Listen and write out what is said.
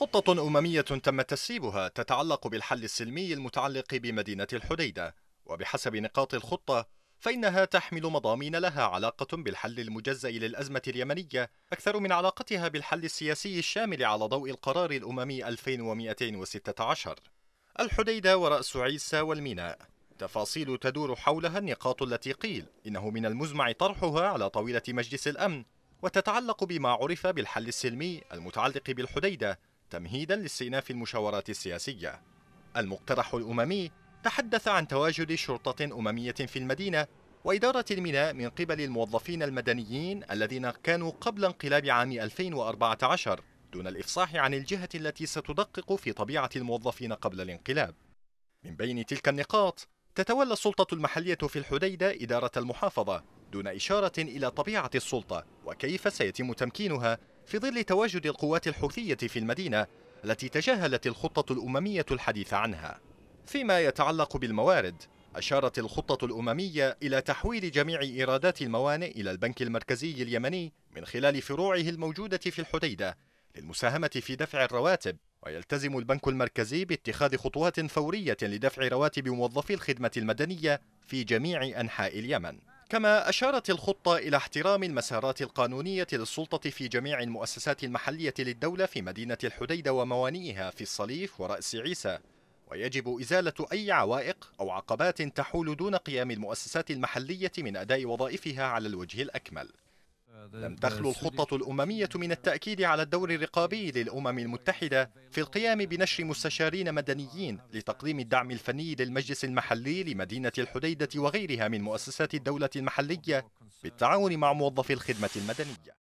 خطة أممية تم تسريبها تتعلق بالحل السلمي المتعلق بمدينة الحديدة وبحسب نقاط الخطة فإنها تحمل مضامين لها علاقة بالحل المجزأ للأزمة اليمنية أكثر من علاقتها بالحل السياسي الشامل على ضوء القرار الأممي 2216 الحديدة ورأس عيسى والميناء تفاصيل تدور حولها النقاط التي قيل إنه من المزمع طرحها على طاولة مجلس الأمن وتتعلق بما عرف بالحل السلمي المتعلق بالحديدة تمهيدا لاستئناف المشاورات السياسية المقترح الأممي تحدث عن تواجد شرطة أممية في المدينة وإدارة الميناء من قبل الموظفين المدنيين الذين كانوا قبل انقلاب عام 2014 دون الإفصاح عن الجهة التي ستدقق في طبيعة الموظفين قبل الانقلاب. من بين تلك النقاط تتولى السلطة المحلية في الحديدة إدارة المحافظة دون إشارة إلى طبيعة السلطة وكيف سيتم تمكينها في ظل تواجد القوات الحوثية في المدينة التي تجاهلت الخطة الأممية الحديث عنها فيما يتعلق بالموارد أشارت الخطة الأممية إلى تحويل جميع إيرادات الموانئ إلى البنك المركزي اليمني من خلال فروعه الموجودة في الحديدة للمساهمة في دفع الرواتب ويلتزم البنك المركزي باتخاذ خطوات فورية لدفع رواتب موظفي الخدمة المدنية في جميع أنحاء اليمن كما أشارت الخطة إلى احترام المسارات القانونية للسلطة في جميع المؤسسات المحلية للدولة في مدينة الحديدة وموانئها في الصليف ورأس عيسى ويجب إزالة أي عوائق أو عقبات تحول دون قيام المؤسسات المحلية من أداء وظائفها على الوجه الأكمل لم تخلو الخطة الأممية من التأكيد على الدور الرقابي للأمم المتحدة في القيام بنشر مستشارين مدنيين لتقديم الدعم الفني للمجلس المحلي لمدينة الحديدة وغيرها من مؤسسات الدولة المحلية بالتعاون مع موظفي الخدمة المدنية